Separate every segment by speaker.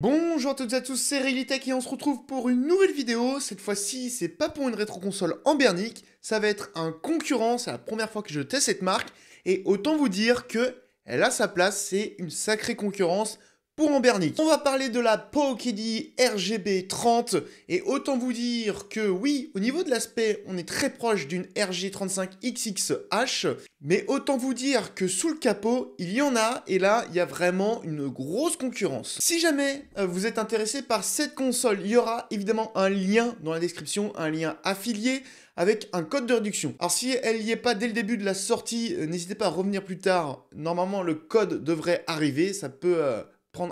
Speaker 1: Bonjour à toutes et à tous, c'est Realitech et on se retrouve pour une nouvelle vidéo. Cette fois-ci, c'est pas pour une rétro-console en bernique, ça va être un concurrent, c'est la première fois que je teste cette marque. Et autant vous dire que elle a sa place, c'est une sacrée concurrence pour Ambernic. On va parler de la Pokédi RGB 30 et autant vous dire que oui, au niveau de l'aspect, on est très proche d'une RG35XXH, mais autant vous dire que sous le capot, il y en a et là, il y a vraiment une grosse concurrence. Si jamais euh, vous êtes intéressé par cette console, il y aura évidemment un lien dans la description, un lien affilié avec un code de réduction. Alors si elle n'y est pas dès le début de la sortie, euh, n'hésitez pas à revenir plus tard. Normalement, le code devrait arriver, ça peut euh,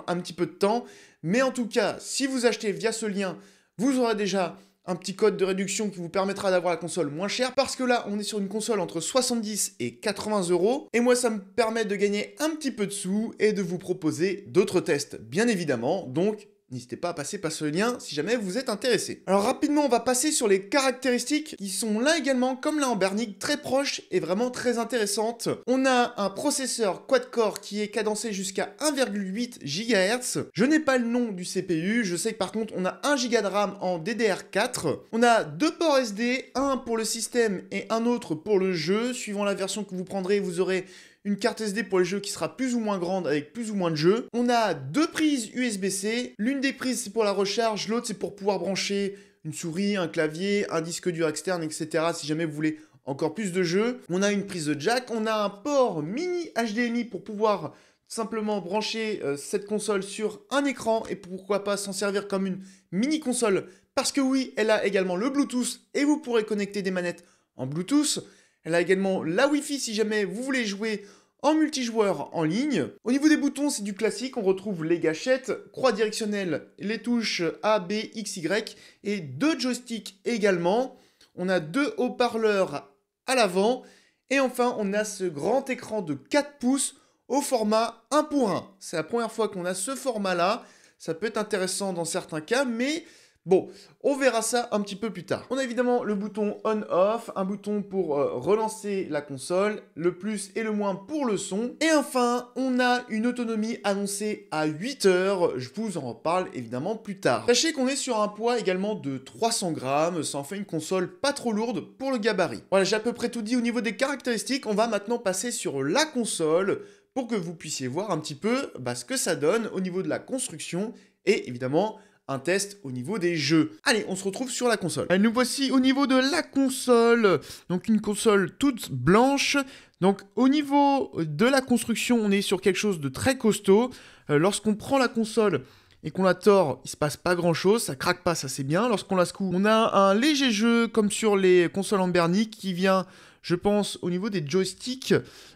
Speaker 1: un petit peu de temps. Mais en tout cas, si vous achetez via ce lien, vous aurez déjà un petit code de réduction qui vous permettra d'avoir la console moins chère parce que là on est sur une console entre 70 et 80 euros et moi ça me permet de gagner un petit peu de sous et de vous proposer d'autres tests bien évidemment donc N'hésitez pas à passer par ce lien si jamais vous êtes intéressé. Alors rapidement, on va passer sur les caractéristiques qui sont là également, comme là en Bernic, très proches et vraiment très intéressantes. On a un processeur quad-core qui est cadencé jusqu'à 1,8 GHz. Je n'ai pas le nom du CPU, je sais que par contre, on a 1 Go de RAM en DDR4. On a deux ports SD, un pour le système et un autre pour le jeu. Suivant la version que vous prendrez, vous aurez une carte SD pour les jeux qui sera plus ou moins grande avec plus ou moins de jeux. On a deux prises USB-C, l'une des prises c'est pour la recharge, l'autre c'est pour pouvoir brancher une souris, un clavier, un disque dur externe, etc. si jamais vous voulez encore plus de jeux. On a une prise de jack, on a un port mini HDMI pour pouvoir simplement brancher euh, cette console sur un écran et pourquoi pas s'en servir comme une mini console parce que oui, elle a également le Bluetooth et vous pourrez connecter des manettes en Bluetooth. Elle a également la Wi-Fi si jamais vous voulez jouer en multijoueur en ligne. Au niveau des boutons, c'est du classique, on retrouve les gâchettes, croix directionnelle, les touches A, B, X, Y et deux joysticks également. On a deux haut-parleurs à l'avant et enfin on a ce grand écran de 4 pouces au format 1 pour 1. C'est la première fois qu'on a ce format là. Ça peut être intéressant dans certains cas, mais Bon, on verra ça un petit peu plus tard. On a évidemment le bouton on-off, un bouton pour euh, relancer la console, le plus et le moins pour le son. Et enfin, on a une autonomie annoncée à 8 heures, je vous en reparle évidemment plus tard. Sachez qu'on est sur un poids également de 300 grammes, ça en fait une console pas trop lourde pour le gabarit. Voilà, j'ai à peu près tout dit au niveau des caractéristiques, on va maintenant passer sur la console pour que vous puissiez voir un petit peu bah, ce que ça donne au niveau de la construction et évidemment un test au niveau des jeux. Allez, on se retrouve sur la console. nous voici au niveau de la console. Donc une console toute blanche. Donc au niveau de la construction, on est sur quelque chose de très costaud. Euh, lorsqu'on prend la console et qu'on la tord, il se passe pas grand chose, ça craque pas, ça c'est bien. Lorsqu'on la secoue, on a un léger jeu comme sur les consoles en Bernie qui vient, je pense, au niveau des joysticks,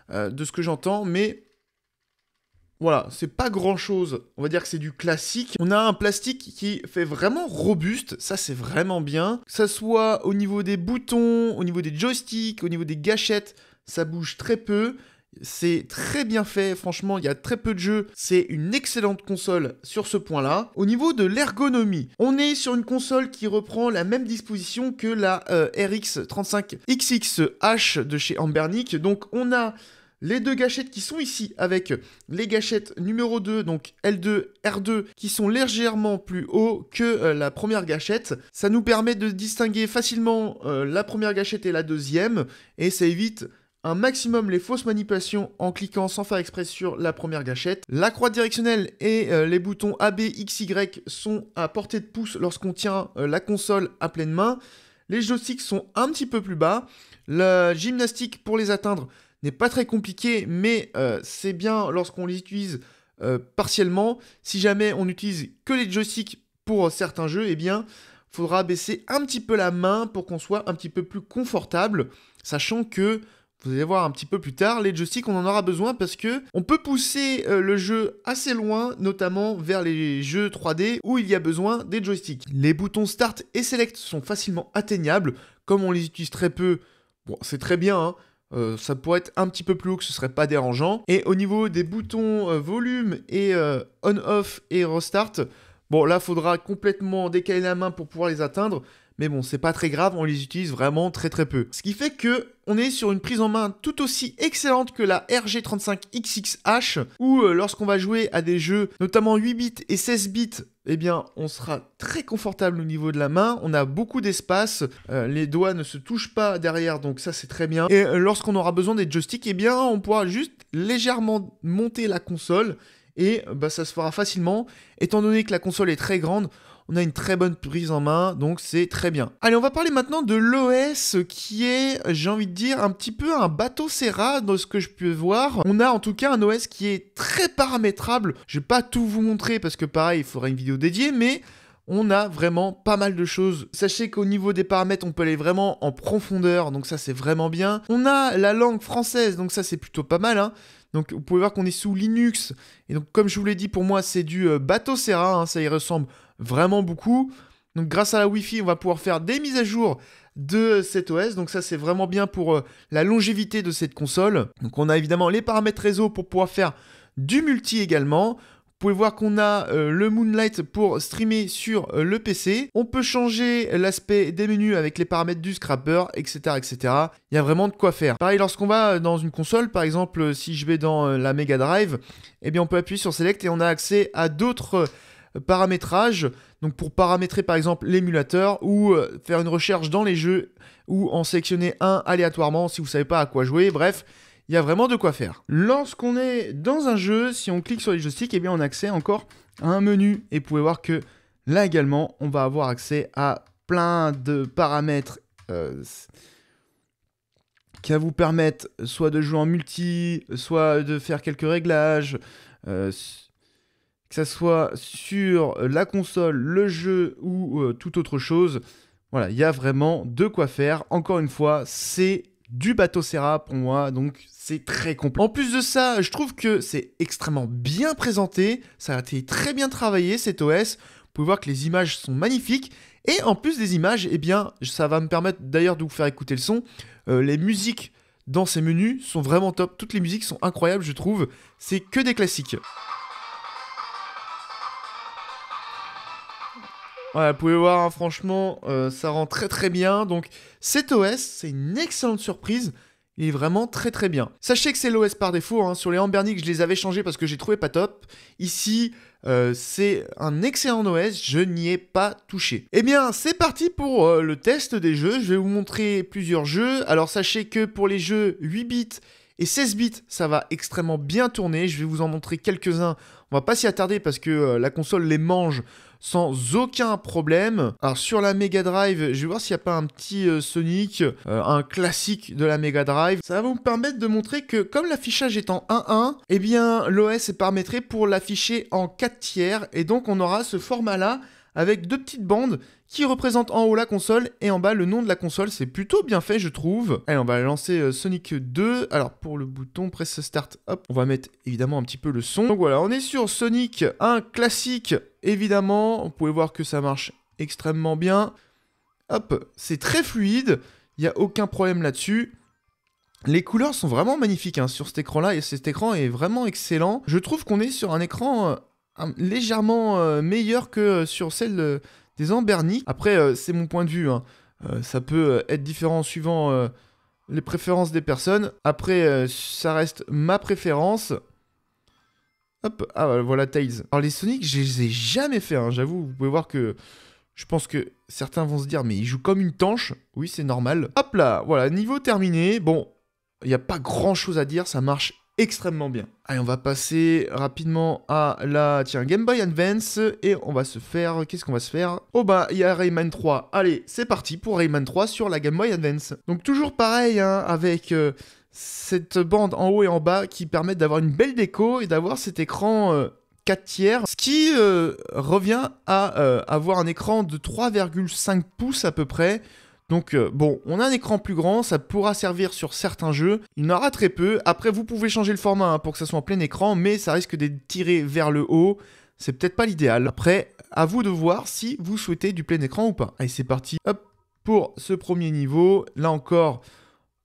Speaker 1: euh, de ce que j'entends, mais voilà, c'est pas grand chose. On va dire que c'est du classique. On a un plastique qui fait vraiment robuste. Ça, c'est vraiment bien. Que ça soit au niveau des boutons, au niveau des joysticks, au niveau des gâchettes, ça bouge très peu. C'est très bien fait, franchement, il y a très peu de jeux. C'est une excellente console sur ce point-là. Au niveau de l'ergonomie, on est sur une console qui reprend la même disposition que la RX 35 XXH de chez Ambernic. Donc on a les deux gâchettes qui sont ici avec les gâchettes numéro 2, donc L2, R2, qui sont légèrement plus haut que euh, la première gâchette. Ça nous permet de distinguer facilement euh, la première gâchette et la deuxième, et ça évite un maximum les fausses manipulations en cliquant sans faire exprès sur la première gâchette. La croix directionnelle et euh, les boutons AB, B, X, Y sont à portée de pouce lorsqu'on tient la console à pleine main. Les joysticks sont un petit peu plus bas. La gymnastique pour les atteindre n'est pas très compliqué, mais euh, c'est bien lorsqu'on les utilise euh, partiellement. Si jamais on n'utilise que les joysticks pour euh, certains jeux, eh bien, faudra baisser un petit peu la main pour qu'on soit un petit peu plus confortable, sachant que vous allez voir un petit peu plus tard, les joysticks, on en aura besoin parce que on peut pousser le jeu assez loin, notamment vers les jeux 3D où il y a besoin des joysticks. Les boutons Start et Select sont facilement atteignables, comme on les utilise très peu, bon, c'est très bien, hein, euh, ça pourrait être un petit peu plus haut que ce serait pas dérangeant. Et au niveau des boutons euh, volume et euh, on-off et restart, bon là faudra complètement décaler la main pour pouvoir les atteindre. Mais bon, c'est pas très grave, on les utilise vraiment très très peu. Ce qui fait que on est sur une prise en main tout aussi excellente que la RG35XXH, où euh, lorsqu'on va jouer à des jeux notamment 8 bits et 16 bits, eh bien, on sera très confortable au niveau de la main, on a beaucoup d'espace, euh, les doigts ne se touchent pas derrière, donc ça c'est très bien. Et euh, lorsqu'on aura besoin des joysticks, eh bien, on pourra juste légèrement monter la console, et bah, ça se fera facilement, étant donné que la console est très grande, on a une très bonne prise en main, donc c'est très bien. Allez, on va parler maintenant de l'OS qui est, j'ai envie de dire, un petit peu un bateau Serra dans ce que je peux voir. On a en tout cas un OS qui est très paramétrable. Je vais pas tout vous montrer parce que pareil, il faudra une vidéo dédiée, mais on a vraiment pas mal de choses. Sachez qu'au niveau des paramètres, on peut aller vraiment en profondeur, donc ça c'est vraiment bien. On a la langue française, donc ça c'est plutôt pas mal. Hein. Donc vous pouvez voir qu'on est sous Linux, et donc comme je vous l'ai dit, pour moi c'est du euh, bateau Serra, hein. ça y ressemble vraiment beaucoup. Donc grâce à la Wi-Fi, on va pouvoir faire des mises à jour de cet OS. Donc ça c'est vraiment bien pour euh, la longévité de cette console. Donc on a évidemment les paramètres réseau pour pouvoir faire du multi également. Vous pouvez voir qu'on a euh, le Moonlight pour streamer sur euh, le PC. On peut changer l'aspect des menus avec les paramètres du scrapper, etc., etc. Il y a vraiment de quoi faire. Pareil, lorsqu'on va dans une console, par exemple, si je vais dans la Mega Drive, eh bien, on peut appuyer sur Select et on a accès à d'autres paramétrage, donc pour paramétrer par exemple l'émulateur ou euh, faire une recherche dans les jeux ou en sélectionner un aléatoirement si vous savez pas à quoi jouer, bref, il y a vraiment de quoi faire. Lorsqu'on est dans un jeu, si on clique sur les joysticks, et eh bien on a accès encore à un menu et vous pouvez voir que là également, on va avoir accès à plein de paramètres euh, qui va vous permettre soit de jouer en multi, soit de faire quelques réglages, euh, que ce soit sur euh, la console, le jeu ou euh, tout toute autre chose. Voilà, il y a vraiment de quoi faire. Encore une fois, c'est du bateau Serra pour moi, donc c'est très complet. En plus de ça, je trouve que c'est extrêmement bien présenté, ça a été très bien travaillé cet OS. Vous pouvez voir que les images sont magnifiques. Et en plus des images, eh bien, ça va me permettre d'ailleurs de vous faire écouter le son. Euh, les musiques dans ces menus sont vraiment top. Toutes les musiques sont incroyables, je trouve. C'est que des classiques. Ouais, vous pouvez voir, hein, franchement, euh, ça rend très très bien. Donc cet OS, c'est une excellente surprise. Il est vraiment très très bien. Sachez que c'est l'OS par défaut. Hein. Sur les Ambernic, je les avais changés parce que j'ai trouvé pas top. Ici, euh, c'est un excellent OS. Je n'y ai pas touché. Eh bien, c'est parti pour euh, le test des jeux. Je vais vous montrer plusieurs jeux. Alors sachez que pour les jeux 8 bits et 16 bits, ça va extrêmement bien tourner. Je vais vous en montrer quelques-uns on va pas s'y attarder parce que euh, la console les mange sans aucun problème. Alors sur la Mega Drive, je vais voir s'il n'y a pas un petit euh, Sonic, euh, un classique de la Mega Drive. Ça va vous permettre de montrer que comme l'affichage est en 1.1, eh bien l'OS est paramétré pour l'afficher en 4 tiers et donc on aura ce format là avec deux petites bandes qui représentent en haut la console et en bas le nom de la console. C'est plutôt bien fait, je trouve. Allez, on va lancer euh, Sonic 2. Alors, pour le bouton, Press Start. Hop, on va mettre évidemment un petit peu le son. Donc voilà, on est sur Sonic 1 classique, évidemment. Vous pouvez voir que ça marche extrêmement bien. Hop, c'est très fluide. Il n'y a aucun problème là-dessus. Les couleurs sont vraiment magnifiques hein, sur cet écran-là et cet écran est vraiment excellent. Je trouve qu'on est sur un écran euh, légèrement euh, meilleur que euh, sur celle euh, des Ambernic. Après, c'est mon point de vue. Hein. ça peut être différent suivant les préférences des personnes. Après, ça reste ma préférence. Hop, ah voilà Tails. Alors les Sonic, je les ai jamais fait, hein, j'avoue. Vous pouvez voir que je pense que certains vont se dire, mais il joue comme une tanche. Oui, c'est normal. Hop là, voilà, niveau terminé. Bon, il n'y a pas grand chose à dire, ça marche extrêmement bien. Allez, on va passer rapidement à la tiens, Game Boy Advance et on va se faire. Qu'est-ce qu'on va se faire Oh bah, il y a Rayman 3. Allez, c'est parti pour Rayman 3 sur la Game Boy Advance. Donc, toujours pareil, hein, avec. Euh, cette bande en haut et en bas qui permet d'avoir une belle déco et d'avoir cet écran 4 euh, tiers, ce qui euh, revient à avoir un écran de 3,5 pouces à peu près, donc euh, bon, on a un écran plus grand, ça pourra servir sur certains jeux. Il y en aura très peu. Après, vous pouvez changer le format hein, pour que ça soit en plein écran, mais ça risque d'être tiré vers le haut. C'est peut-être pas l'idéal. Après, à vous de voir si vous souhaitez du plein écran ou pas. Allez, c'est parti. Hop, pour ce premier niveau, là encore,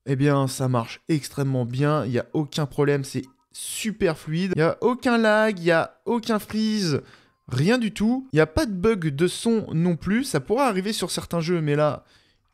Speaker 1: eh bien, ça marche extrêmement bien. Il n'y a aucun problème, c'est super fluide. Il n'y a aucun lag, il n'y a aucun freeze rien du tout. Il n'y a pas de bug de son non plus. Ça pourra arriver sur certains jeux, mais là,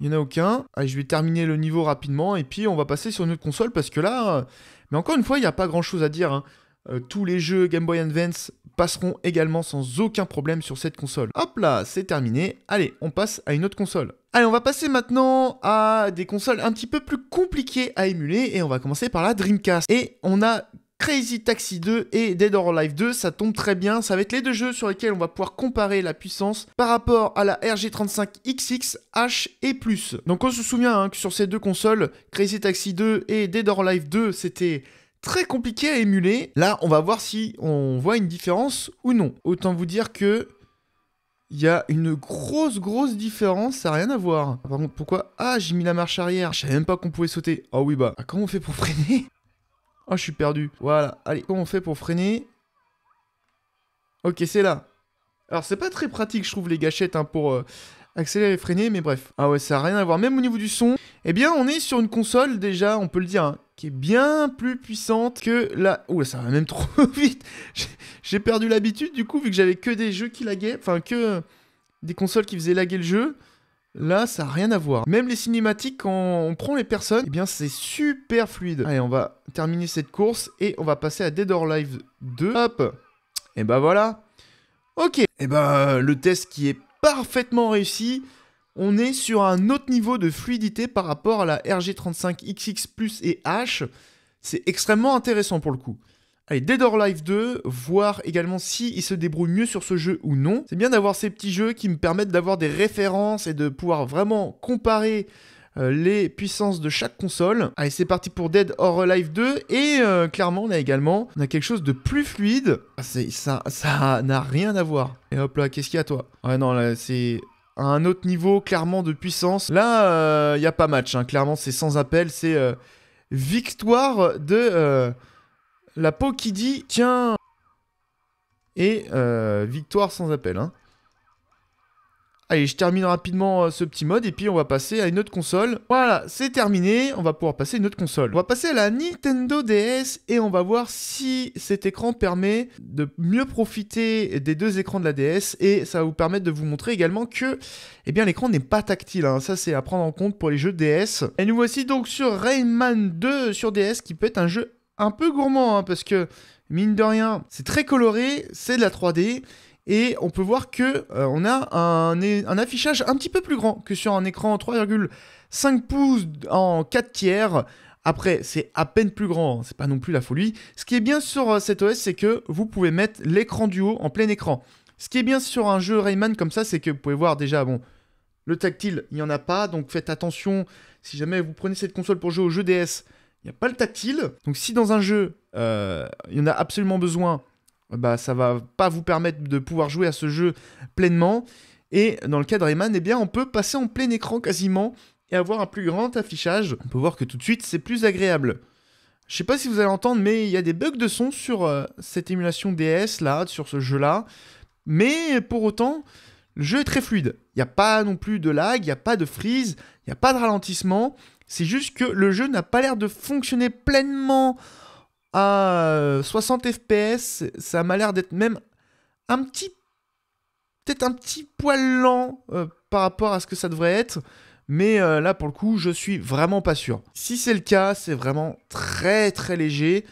Speaker 1: il n'y en a aucun. Allez, je vais terminer le niveau rapidement et puis on va passer sur une autre console parce que là, euh, mais encore une fois, il n'y a pas grand chose à dire. Hein. Euh, tous les jeux Game Boy Advance passeront également sans aucun problème sur cette console. Hop là, c'est terminé. Allez, on passe à une autre console. Allez, on va passer maintenant à des consoles un petit peu plus compliquées à émuler et on va commencer par la Dreamcast. Et on a Crazy Taxi 2 et Dead or Alive 2, ça tombe très bien, ça va être les deux jeux sur lesquels on va pouvoir comparer la puissance par rapport à la RG35XX, H et plus. Donc on se souvient hein, que sur ces deux consoles, Crazy Taxi 2 et Dead or Alive 2, c'était très compliqué à émuler. Là, on va voir si on voit une différence ou non. Autant vous dire que il y a une grosse, grosse différence, ça n'a rien à voir. Par contre, pourquoi Ah, j'ai mis la marche arrière. Je savais même pas qu'on pouvait sauter. Oh oui, bah, ah, comment on fait pour freiner Oh, je suis perdu. Voilà. Allez, comment on fait pour freiner Ok, c'est là. Alors, c'est pas très pratique, je trouve, les gâchettes hein, pour euh, accélérer et freiner, mais bref. Ah ouais, ça n'a rien à voir. Même au niveau du son, eh bien, on est sur une console, déjà, on peut le dire, hein, qui est bien plus puissante que la... Ouh, ça va même trop vite J'ai perdu l'habitude, du coup, vu que j'avais que des jeux qui laguaient, enfin, que euh, des consoles qui faisaient laguer le jeu. Là, ça n'a rien à voir. Même les cinématiques, quand on prend les personnes, eh bien, c'est super fluide. Allez, on va terminer cette course et on va passer à Dead or Live 2. Hop Et eh ben voilà Ok Et eh ben le test qui est parfaitement réussi. On est sur un autre niveau de fluidité par rapport à la RG35XX Plus et H. C'est extrêmement intéressant pour le coup. Allez, Dead or Life 2, voir également si il se débrouille mieux sur ce jeu ou non. C'est bien d'avoir ces petits jeux qui me permettent d'avoir des références et de pouvoir vraiment comparer euh, les puissances de chaque console. Allez, c'est parti pour Dead or Alive 2. Et euh, clairement, on a également on a quelque chose de plus fluide. Ah, ça ça n'a rien à voir. Et hop là, qu'est-ce qu'il y a, toi Ouais, non, là, c'est un autre niveau, clairement, de puissance. Là, euh, il n'y a pas match. Hein. Clairement, c'est sans appel. C'est victoire de la peau qui dit tiens et euh, victoire sans appel. Hein. Allez, je termine rapidement euh, ce petit mode et puis on va passer à une autre console. Voilà, c'est terminé, on va pouvoir passer à une autre console. On va passer à la Nintendo DS et on va voir si cet écran permet de mieux profiter des deux écrans de la DS et ça va vous permettre de vous montrer également que eh bien l'écran n'est pas tactile. Hein. Ça c'est à prendre en compte pour les jeux DS. Et nous voici donc sur Rayman 2 sur DS qui peut être un jeu un peu gourmand, hein, parce que mine de rien, c'est très coloré, c'est de la 3D. Et on peut voir que euh, on a un, un, affichage un petit peu plus grand que sur un écran 3,5 pouces en 4 tiers. Après, c'est à peine plus grand, hein, c'est pas non plus la folie. Ce qui est bien sur cette euh, cet OS, c'est que vous pouvez mettre l'écran du haut en plein écran. Ce qui est bien sur un jeu Rayman comme ça, c'est que vous pouvez voir déjà, bon, le tactile, il n'y en a pas, donc faites attention. Si jamais vous prenez cette console pour jouer au jeu DS, il n'y a pas le tactile. Donc si dans un jeu, euh, il y en a absolument besoin, bah, ça va pas vous permettre de pouvoir jouer à ce jeu pleinement. Et dans le cas de Rayman, eh bien, on peut passer en plein écran quasiment et avoir un plus grand affichage. On peut voir que tout de suite, c'est plus agréable. Je sais pas si vous allez entendre, mais il y a des bugs de son sur euh, cette émulation DS là, sur ce jeu là. Mais pour autant, le jeu est très fluide. Il n'y a pas non plus de lag, il n'y a pas de freeze, il n'y a pas de ralentissement. C'est juste que le jeu n'a pas l'air de fonctionner pleinement à 60 euh, FPS. Ça m'a l'air d'être même un petit. Peut-être un petit poil lent euh, par rapport à ce que ça devrait être. Mais euh, là, pour le coup, je suis vraiment pas sûr. Si c'est le cas, c'est vraiment très très léger.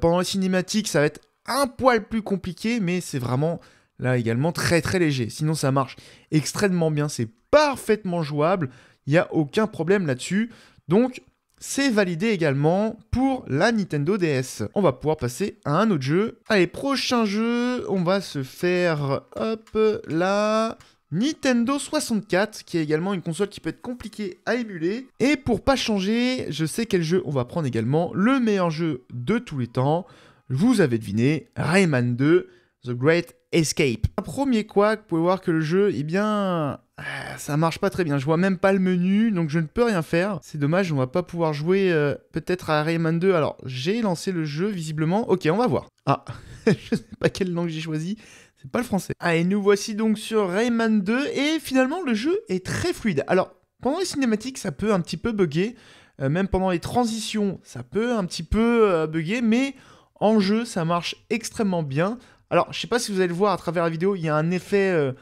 Speaker 1: pendant les cinématique, ça va être un poil plus compliqué, mais c'est vraiment là également très très léger. Sinon, ça marche extrêmement bien. C'est parfaitement jouable. Il n'y a aucun problème là-dessus. Donc, c'est validé également pour la Nintendo DS. On va pouvoir passer à un autre jeu. Allez, prochain jeu, on va se faire, hop, là... Nintendo 64, qui est également une console qui peut être compliquée à émuler. Et pour pas changer, je sais quel jeu on va prendre également. Le meilleur jeu de tous les temps. Vous avez deviné, Rayman 2. The Great Escape. Un premier quack, vous pouvez voir que le jeu, eh bien, euh, ça marche pas très bien. Je vois même pas le menu, donc je ne peux rien faire. C'est dommage, on va pas pouvoir jouer euh, peut-être à Rayman 2. Alors, j'ai lancé le jeu, visiblement. Ok, on va voir. Ah, je sais pas quelle langue j'ai choisi. C'est pas le français. Ah, et nous voici donc sur Rayman 2, et finalement, le jeu est très fluide. Alors, pendant les cinématiques, ça peut un petit peu bugger. Euh, même pendant les transitions, ça peut un petit peu bugger, mais... En jeu, ça marche extrêmement bien. Alors, je sais pas si vous allez le voir à travers la vidéo, il y a un effet euh,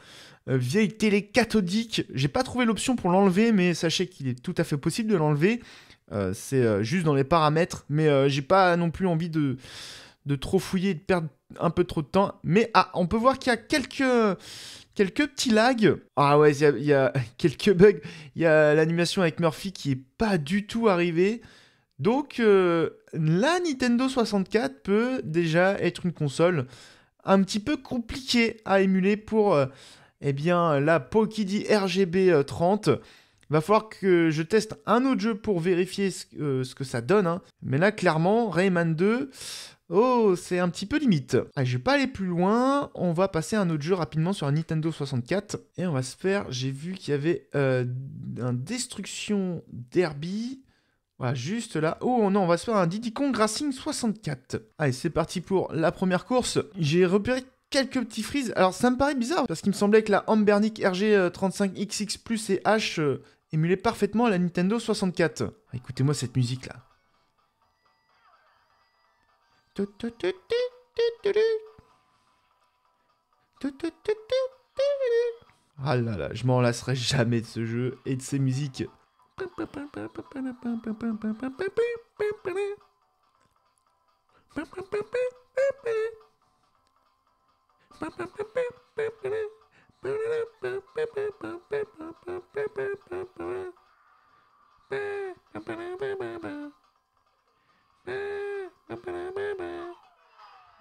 Speaker 1: euh, vieille télé cathodique. J'ai pas trouvé l'option pour l'enlever, mais sachez qu'il est tout à fait possible de l'enlever. Euh, c'est juste dans les paramètres, mais j'ai pas non plus envie de, trop fouiller et de perdre un peu trop de temps. Mais ah, on peut voir qu'il y a quelques, quelques petits lags. Ah ouais, il y a, quelques bugs. Il y a l'animation avec Murphy qui est pas du tout arrivée. Donc la Nintendo 64 peut déjà être une console un petit peu compliqué à émuler pour euh, eh bien, la Pokidi RGB 30. Euh, va falloir que je teste un autre jeu pour vérifier ce, que euh, ça donne. Hein. Mais là, clairement, Rayman 2, oh, c'est un petit peu limite. Je je vais pas aller plus loin. On va passer un autre jeu rapidement sur un Nintendo 64. Et on va se faire. J'ai vu qu'il y avait un Destruction Derby. Voilà, ah, juste là. Oh non, on va se faire un Diddy Kong Racing 64. Allez, c'est parti pour la première course. J'ai repéré quelques petits frises. Alors, ça me paraît bizarre, parce qu'il me semblait que la Ambernic RG35XX euh, Plus et H euh, émulait parfaitement la Nintendo 64. Écoutez-moi cette musique-là. Ah là là, je m'en lasserai jamais de ce jeu et de ses musiques.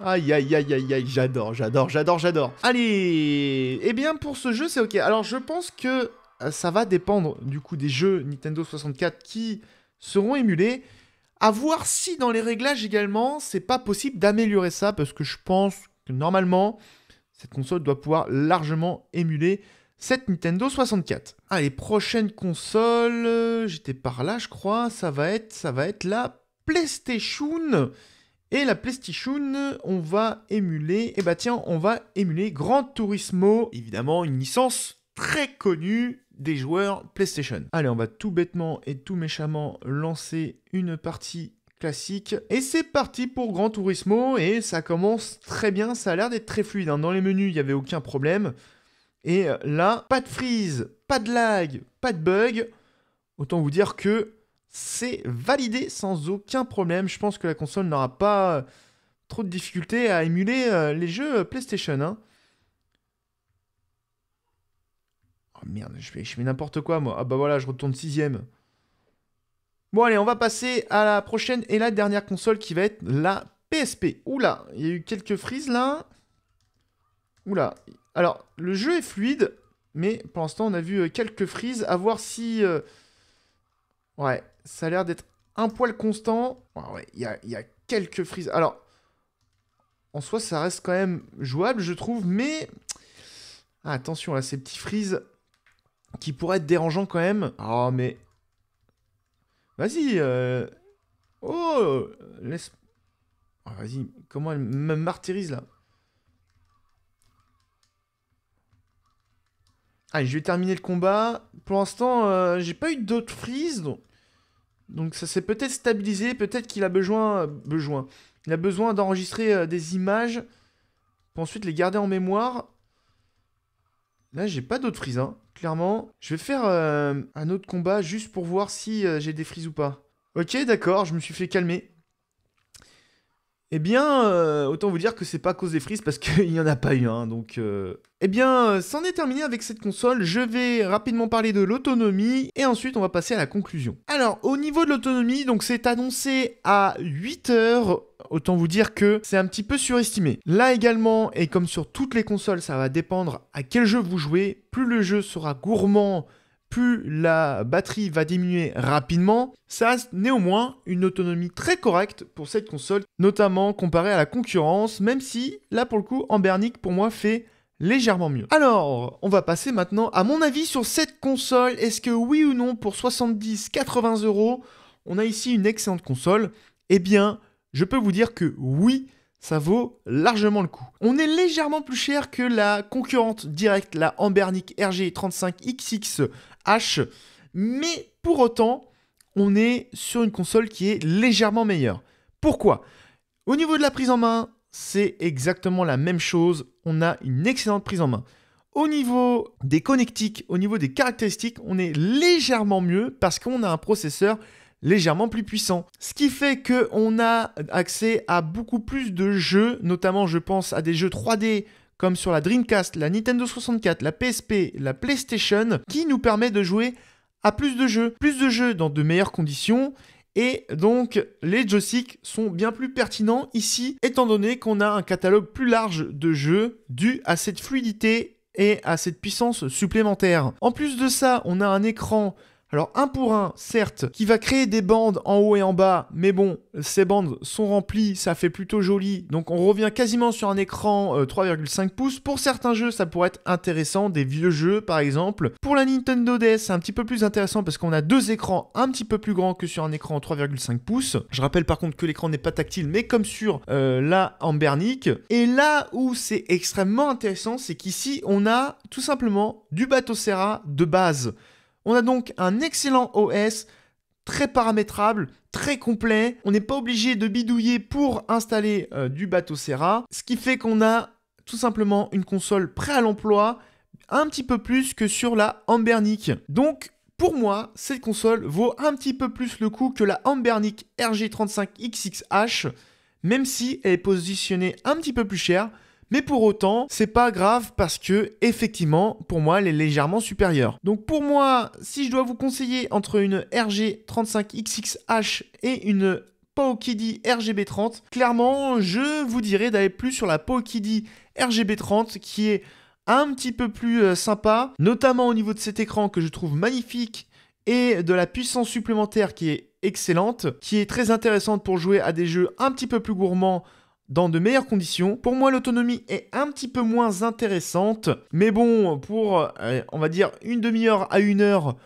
Speaker 1: Aïe aïe aïe aïe aïe, j'adore, j'adore, j'adore, j'adore. Allez, eh bien pour ce jeu c'est ok. Alors je pense que euh, ça va dépendre du coup des jeux Nintendo 64 qui seront émulés. À voir si dans les réglages également, c'est pas possible d'améliorer ça parce que je pense que normalement, cette console doit pouvoir largement émuler cette Nintendo 64. Allez, ah, les prochaines euh, j'étais par là, je crois, ça va être, ça va être la PlayStation. Et la PlayStation, on va émuler, et eh bah tiens, on va émuler Grand Turismo, évidemment une licence très connue des joueurs PlayStation. Allez, on va tout bêtement et tout méchamment lancer une partie classique. Et c'est parti pour Gran Turismo, et ça commence très bien, ça a l'air d'être très fluide. Hein. Dans les menus, il n'y avait aucun problème. Et là, pas de freeze, pas de lag, pas de bug. Autant vous dire que c'est validé sans aucun problème. Je pense que la console n'aura pas trop de difficultés à émuler euh, les jeux euh, PlayStation. Hein. Oh merde, je fais, n'importe quoi moi. Ah bah voilà, je retourne sixième. Bon allez, on va passer à la prochaine et la dernière console qui va être la PSP. Oula, il y a eu quelques frises là. Oula. Alors, le jeu est fluide, mais pour l'instant, on a vu euh, quelques frises. À voir si... Euh, ouais, ça a l'air d'être un poil constant. Ouais, il y a, y a quelques frises. Alors, en soi, ça reste quand même jouable, je trouve, mais... Ah, attention, là, ces petits frises, qui pourrait être dérangeant quand même. Oh, mais. Vas-y. Euh, oh Laisse. Ah, vas-y, comment elle me martyrise là Allez, je vais terminer le combat. Pour l'instant, euh, j'ai pas eu d'autres frises. Donc... donc, ça s'est peut-être stabilisé. Peut-être qu'il a besoin. besoin. Il a besoin d'enregistrer euh, des images. Pour ensuite les garder en mémoire. Là, j'ai pas d'autres frises, hein. clairement. Je vais faire euh, un autre combat juste pour voir si euh, j'ai des frises ou pas. Ok, d'accord, je me suis fait calmer. Eh bien, euh, autant vous dire que c'est pas à cause des frises parce qu'il n'y en a pas eu un, donc... Euh. Eh bien, euh, c'en est terminé avec cette console, je vais rapidement parler de l'autonomie, et ensuite on va passer à la conclusion. Alors, au niveau de l'autonomie, donc c'est annoncé à 8 heures, autant vous dire que c'est un petit peu surestimé. Là également, et comme sur toutes les consoles, ça va dépendre à quel jeu vous jouez, plus le jeu sera gourmand plus la batterie va diminuer rapidement, ça a néanmoins une autonomie très correcte pour cette console, notamment comparée à la concurrence, même si là pour le coup Ambernic pour moi fait légèrement mieux. Alors, on va passer maintenant à mon avis sur cette console. Est-ce que oui ou non pour 70-80 euros, on a ici une excellente console Eh bien, je peux vous dire que oui, ça vaut largement le coup. On est légèrement plus cher que la concurrente directe, la Ambernic rg 35 xxh mais pour autant, on est sur une console qui est légèrement meilleure. Pourquoi Au niveau de la prise en main, c'est exactement la même chose, on a une excellente prise en main. Au niveau des connectiques, au niveau des caractéristiques, on est légèrement mieux parce qu'on a un processeur légèrement plus puissant. Ce qui fait que a accès à beaucoup plus de jeux, notamment je pense à des jeux 3D comme sur la Dreamcast, la Nintendo 64, la PSP, la PlayStation, qui nous permet de jouer à plus de jeux, plus de jeux dans de meilleures conditions. Et donc les joysticks sont bien plus pertinents ici, étant donné qu'on a un catalogue plus large de jeux dû à cette fluidité et à cette puissance supplémentaire. En plus de ça, on a un écran alors un pour un, certes, qui va créer des bandes en haut et en bas, mais bon, ces bandes sont remplies, ça fait plutôt joli, donc on revient quasiment sur un écran 3,5 euh, pouces. Pour certains jeux, ça pourrait être intéressant, des vieux jeux par exemple. Pour la Nintendo DS, c'est un petit peu plus intéressant parce qu'on a deux écrans un petit peu plus grands que sur un écran 3,5 pouces. Je rappelle par contre que l'écran n'est pas tactile, mais comme sur euh, la Ambernic. Et là où c'est extrêmement intéressant, c'est qu'ici, on a tout simplement du bateau Serra de base. On a donc un excellent OS très paramétrable, très complet. On n'est pas obligé de bidouiller pour installer euh, du bateau Serra, ce qui fait qu'on a tout simplement une console prêt à l'emploi, un petit peu plus que sur la Ambernic. Donc pour moi, cette console vaut un petit peu plus le coup que la Ambernic RG35 XXH, même si elle est positionnée un petit peu plus cher. Mais pour autant, c'est pas grave parce que effectivement, pour moi, elle est légèrement supérieure. Donc pour moi, si je dois vous conseiller entre une RG 35XXH et une Paokidi RGB30, clairement, je vous dirais d'aller plus sur la Paokidi RGB30 qui est un petit peu plus euh, sympa, notamment au niveau de cet écran que je trouve magnifique et de la puissance supplémentaire qui est excellente, qui est très intéressante pour jouer à des jeux un petit peu plus gourmands dans de meilleures conditions. Pour moi, l'autonomie est un petit peu moins intéressante, mais bon, pour, euh, on va dire, une demi-heure à une heure,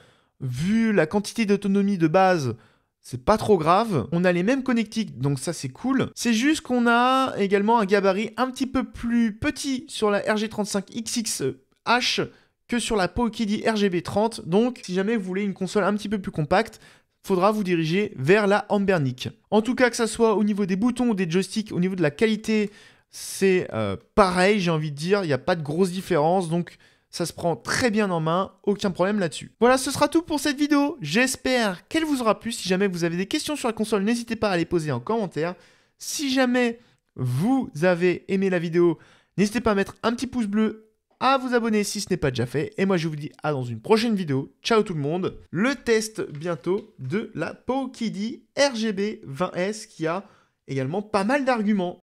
Speaker 1: vu la quantité d'autonomie de base, c'est pas trop grave. On a les mêmes connectiques, donc ça c'est cool. C'est juste qu'on a également un gabarit un petit peu plus petit sur la RG35XXH que sur la Pokédee RGB30. Donc si jamais vous voulez une console un petit peu plus compacte, faudra vous diriger vers la Ambernic. En tout cas, que ce soit au niveau des boutons ou des joysticks, au niveau de la qualité, c'est euh, pareil, j'ai envie de dire, il n'y a pas de grosse différence, donc ça se prend très bien en main, aucun problème là-dessus. Voilà, ce sera tout pour cette vidéo, j'espère qu'elle vous aura plu, si jamais vous avez des questions sur la console, n'hésitez pas à les poser en commentaire. Si jamais vous avez aimé la vidéo, n'hésitez pas à mettre un petit pouce bleu à vous abonner si ce n'est pas déjà fait. Et moi, je vous dis à dans une prochaine vidéo. Ciao tout le monde. Le test bientôt de la Pokidi RGB 20S qui a également pas mal d'arguments.